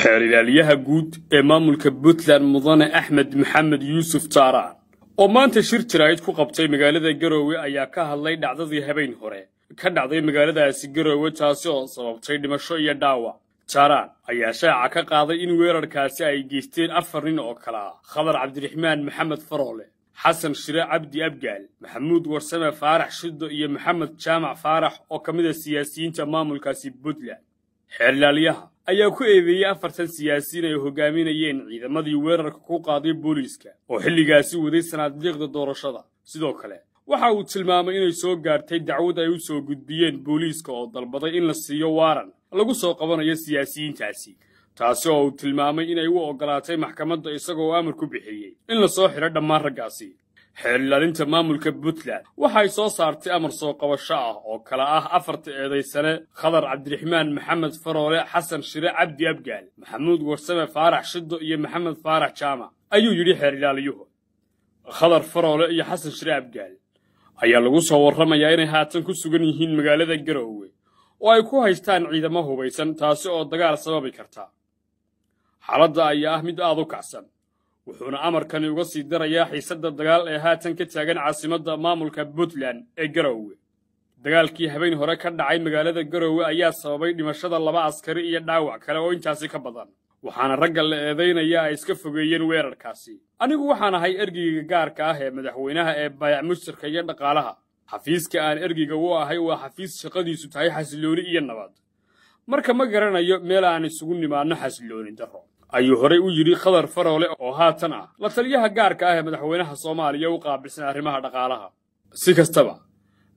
xeer xeerilaalyaha guud ee maamulka puntland mudane axmed maxamed yuusuf jaaraan oo maanta shir jaraa'id ku qabtay magaalada garoowe ayaa ka hadlay dhacdadii habeen hore ka dhacday magaaladaasi garoowe taasi oo sababtay dhimasho iyo dhaawac jaaraan ayaa shaaca ka qaaday in weerarkaasi ay geysteen afar nin oo kale ah khadar cabdiraxmaan maxamed faroole xasan shire cabdi abgaal maxamuud warsame faarax shiddo iyo maxamed jaamac faarax oo ka mid a ah siyaasiyiinta maamulkaasi puntland xeerlaalyaha ayaa ku eedeeyey afartan siyaasiin ay hogaaminayeen ciidamadii weerarka ku qaaday booliiska oo xilligaasi waday sanaadiiqda doorashada sidoo kale waxa uu tilmaamay inay soo gaartay dacwad ay u soo gudbiyeen booliiska oo dalbaday in la siiyo waaran lagu soo qabanayo siyaasiyiintaasi taasi oo uu tilmaamay inay u oggolaatay maxkamadda isagoo amar ku bixiyey in lasoo soo dhammaan raggaasi xeelaalinta maamulka puntland waxay soo saartay amar soo qabasho ah oo kale ah afarta eedaysane khadar cabdiraxmaan maxamed faroole xasan shire cabdi abgaal maxamuud warsame faarax shiddo iyo maxamed faarax jaama ayuu yidhi xeer ilaaliyuhu khadar faroole iyo xasan shire abgaal ayaa lagu soo warramayaa inay haatan ku sugan yihiin magaalada garowe oo ay ku haystaan ciidamo hubaysan taasi oo dagaal sababi karta xaaladda ayaa ah mid aad u kacsan wuxuuna amarkani uga sii darayaa xiisadda dagaal ee haatan ka taagan caasimadda maamulka puntland ee garowe dagaalkii habeen hore ka dhacay magaalada garowe ayaa sababay dhimashada laba askari iyo dhaawac kale oo intaasi ka badan waxaana ragga la eedaynaya ay iska fogeeyeen weerarkaasi anigu waxaan ahay ergeyga gaarka ah ee madaxweynaha ee baayac mushtarka iyo dhaqaalaha xafiiska aan ergeyga u ahay waa xafiis shaqadiisu tahay xasilooni iyo nabad marka ma garanayo meel aan isugu nimaanno xasilooni darro ayuu horay u yidhi khadar faroole oo haatan ah la taliyaha gaarka ah ee madaxweynaha soomaaliya u qaabilsan arrimaha dhaqaalaha si kastaba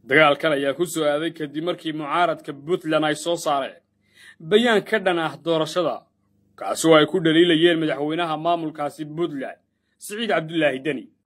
dagaalkan ayaa ku soo aaday kadib markii mucaaradka puntland ay soo saareen bayaan ka dhan ah doorashada kaasi oo ay ku dhaliilayeen madaxweynaha maamulkaasi puntland siciid cabdulaahi deni